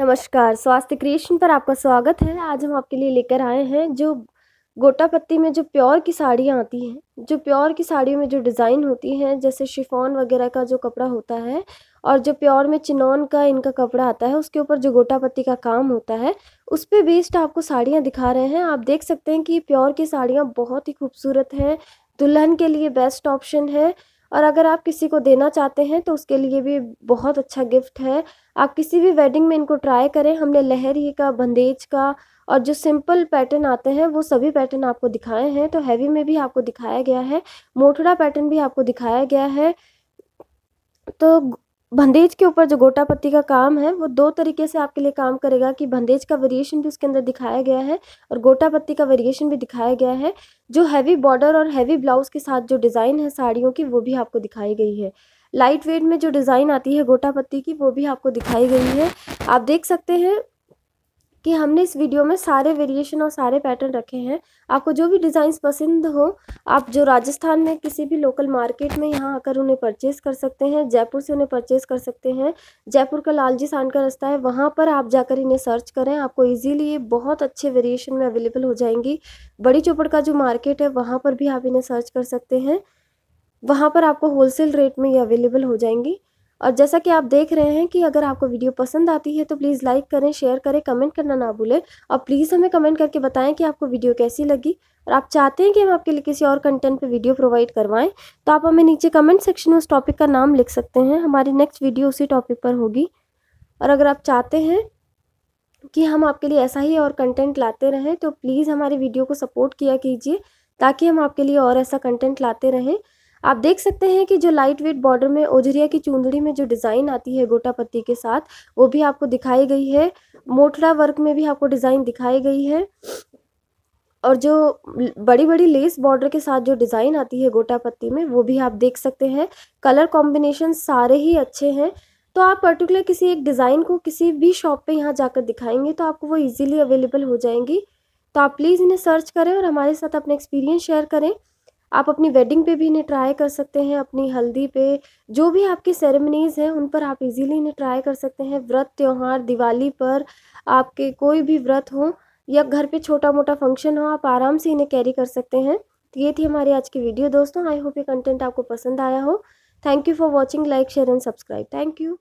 नमस्कार स्वास्थ्य क्रिएशन पर आपका स्वागत है आज हम आपके लिए लेकर आए हैं जो गोटा पत्ती में जो प्योर की साड़ियाँ आती हैं जो प्योर की साड़ियों में जो डिज़ाइन होती हैं जैसे शिफॉन वगैरह का जो कपड़ा होता है और जो प्योर में चिनौन का इनका कपड़ा आता है उसके ऊपर जो गोटा पत्ती का काम होता है उस पर बेस्ड आपको साड़ियाँ दिखा रहे हैं आप देख सकते हैं कि प्योर की साड़ियाँ बहुत ही खूबसूरत हैं दुल्हन के लिए बेस्ट ऑप्शन है और अगर आप किसी को देना चाहते हैं तो उसके लिए भी बहुत अच्छा गिफ्ट है आप किसी भी वेडिंग में इनको ट्राई करें हमने लहरी का बंदेज का और जो सिंपल पैटर्न आते हैं वो सभी पैटर्न आपको दिखाए हैं तो हैवी में भी आपको दिखाया गया है मोठड़ा पैटर्न भी आपको दिखाया गया है तो बंदेज के ऊपर जो गोटा पत्ती का काम है वो दो तरीके से आपके लिए काम करेगा कि बंदेज का वेरिएशन भी उसके अंदर दिखाया गया है और गोटा पत्ती का वेरिएशन भी दिखाया गया है जो हैवी बॉर्डर और हैवी ब्लाउज के साथ जो डिज़ाइन है साड़ियों की वो भी आपको दिखाई गई है लाइट वेट में जो डिज़ाइन आती है गोटा पत्ती की वो भी आपको दिखाई गई है आप देख सकते हैं कि हमने इस वीडियो में सारे वेरिएशन और सारे पैटर्न रखे हैं आपको जो भी डिज़ाइंस पसंद हो आप जो राजस्थान में किसी भी लोकल मार्केट में यहाँ आकर उन्हें परचेस कर सकते हैं जयपुर से उन्हें परचेस कर सकते हैं जयपुर का लालजी सान का रास्ता है वहाँ पर आप जाकर इन्हें सर्च करें आपको ईजिली ये बहुत अच्छे वेरिएशन में अवेलेबल हो जाएंगी बड़ी चौपड़ का जो मार्केट है वहाँ पर भी आप इन्हें सर्च कर सकते हैं वहाँ पर आपको होलसेल रेट में ये अवेलेबल हो जाएंगी और जैसा कि आप देख रहे हैं कि अगर आपको वीडियो पसंद आती है तो प्लीज़ लाइक करें शेयर करें कमेंट करना ना भूलें और प्लीज़ हमें कमेंट करके बताएं कि आपको वीडियो कैसी लगी और आप चाहते हैं कि हम आपके लिए किसी और कंटेंट पे वीडियो प्रोवाइड करवाएं तो आप हमें नीचे कमेंट सेक्शन में उस टॉपिक का नाम लिख सकते हैं हमारी नेक्स्ट वीडियो उसी टॉपिक पर होगी और अगर आप चाहते हैं कि हम आपके लिए ऐसा ही और कंटेंट लाते रहें तो प्लीज़ हमारी वीडियो को सपोर्ट किया कीजिए ताकि हम आपके लिए और ऐसा कंटेंट लाते रहें आप देख सकते हैं कि जो लाइट वेट बॉर्डर में ओझरिया की चूंदड़ी में जो डिज़ाइन आती है गोटा पत्ती के साथ वो भी आपको दिखाई गई है मोटरा वर्क में भी आपको डिज़ाइन दिखाई गई है और जो बड़ी बड़ी लेस बॉर्डर के साथ जो डिज़ाइन आती है गोटा पत्ती में वो भी आप देख सकते हैं कलर कॉम्बिनेशन सारे ही अच्छे हैं तो आप पर्टिकुलर किसी एक डिज़ाइन को किसी भी शॉप पे यहाँ जाकर दिखाएंगे तो आपको वो इजीली अवेलेबल हो जाएंगी तो आप प्लीज़ इन्हें सर्च करें और हमारे साथ अपना एक्सपीरियंस शेयर करें आप अपनी वेडिंग पे भी इन्हें ट्राई कर सकते हैं अपनी हल्दी पे जो भी आपकी सेरेमनीज़ हैं उन पर आप इजीली इन्हें ट्राई कर सकते हैं व्रत त्यौहार दिवाली पर आपके कोई भी व्रत हो या घर पे छोटा मोटा फंक्शन हो आप आराम से इन्हें कैरी कर सकते हैं तो ये थी हमारी आज की वीडियो दोस्तों आई होप ये कंटेंट आपको पसंद आया हो thank you for watching like share and subscribe thank you